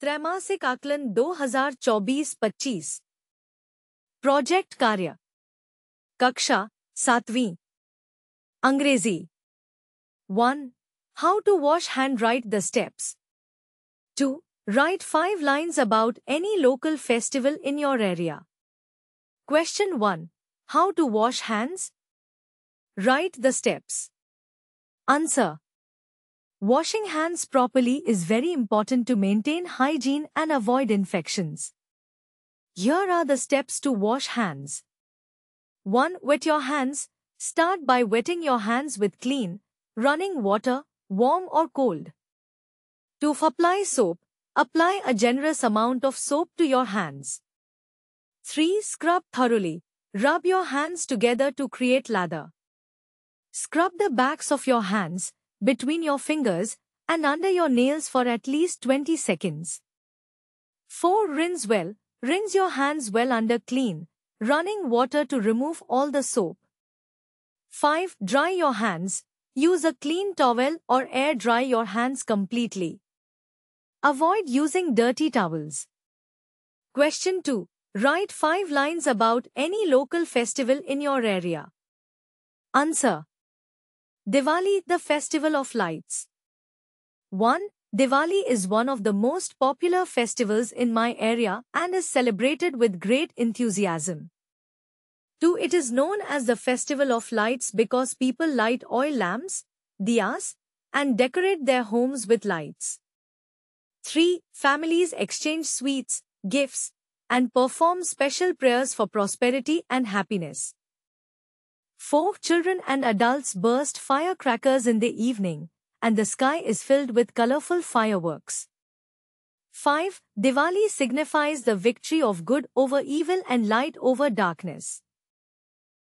त्रैमासिक आकलन 2024-25 प्रोजेक्ट कार्य कक्षा सातवीं अंग्रेजी one how to wash hand write the steps to write five lines about any local festival in your area question one how to wash hands write the steps answer Washing hands properly is very important to maintain hygiene and avoid infections. Here are the steps to wash hands. 1. Wet your hands. Start by wetting your hands with clean, running water, warm or cold. 2. Apply soap. Apply a generous amount of soap to your hands. 3. Scrub thoroughly. Rub your hands together to create lather. Scrub the backs of your hands, between your fingers and under your nails for at least 20 seconds. 4. Rinse well. Rinse your hands well under clean, running water to remove all the soap. 5. Dry your hands. Use a clean towel or air dry your hands completely. Avoid using dirty towels. Question 2. Write 5 lines about any local festival in your area. Answer. Diwali, the Festival of Lights 1. Diwali is one of the most popular festivals in my area and is celebrated with great enthusiasm. 2. It is known as the Festival of Lights because people light oil lamps, diyas, and decorate their homes with lights. 3. Families exchange sweets, gifts, and perform special prayers for prosperity and happiness. Four children and adults burst firecrackers in the evening, and the sky is filled with colorful fireworks. 5. Diwali signifies the victory of good over evil and light over darkness.